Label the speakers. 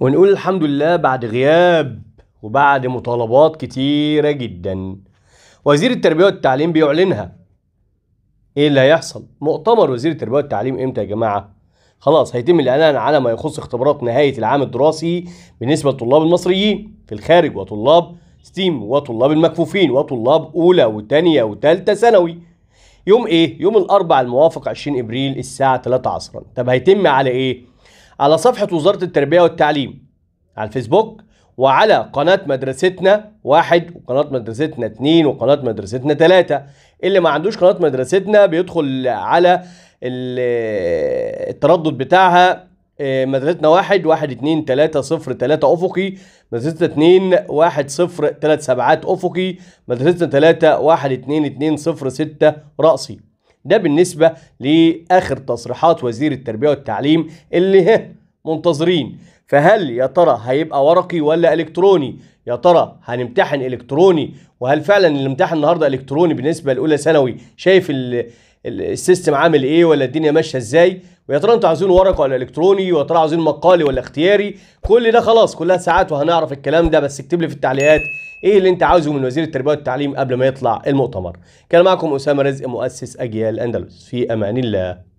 Speaker 1: ونقول الحمد لله بعد غياب وبعد مطالبات كتيرة جدا وزير التربية والتعليم بيعلنها ايه اللي هيحصل مؤتمر وزير التربية والتعليم امتى يا جماعة خلاص هيتم الإعلان على ما يخص اختبارات نهاية العام الدراسي بالنسبة للطلاب المصريين في الخارج وطلاب ستيم وطلاب المكفوفين وطلاب أولى وتانية وتالتة ثانوي يوم إيه؟ يوم الأربع الموافق 20 إبريل الساعة 3 عصرا طب هيتم على إيه؟ على صفحة وزارة التربية والتعليم على الفيسبوك وعلى قناة مدرستنا واحد وقناة مدرستنا اتنين وقناة مدرستنا تلاتة اللي ما عندوش قناة مدرستنا بيدخل على التردد بتاعها آه، مدرستنا واحد واحد اتنين تلاتة صفر تلاتة أفقي مدرستنا اتنين واحد صفر تلات سبعات أفقي مدرستنا تلاتة واحد اتنين اتنين صفر ستة رأسي ده بالنسبة لآخر تصريحات وزير التربية والتعليم اللي منتظرين فهل يا ترى هيبقى ورقي ولا الكتروني يا ترى هنمتحن الكتروني وهل فعلا الامتحان النهارده الكتروني بالنسبه لاولى ثانوي شايف السيستم عامل ايه ولا الدنيا ماشيه ازاي ويا ترى انتوا عايزين ورق ولا الكتروني ويا ترى عايزين مقالي ولا اختياري كل ده خلاص كلها ساعات وهنعرف الكلام ده بس اكتب لي في التعليقات ايه اللي انت عاوزه من وزير التربيه والتعليم قبل ما يطلع المؤتمر كان معكم اسامه رزق مؤسس اجيال اندلس في امان الله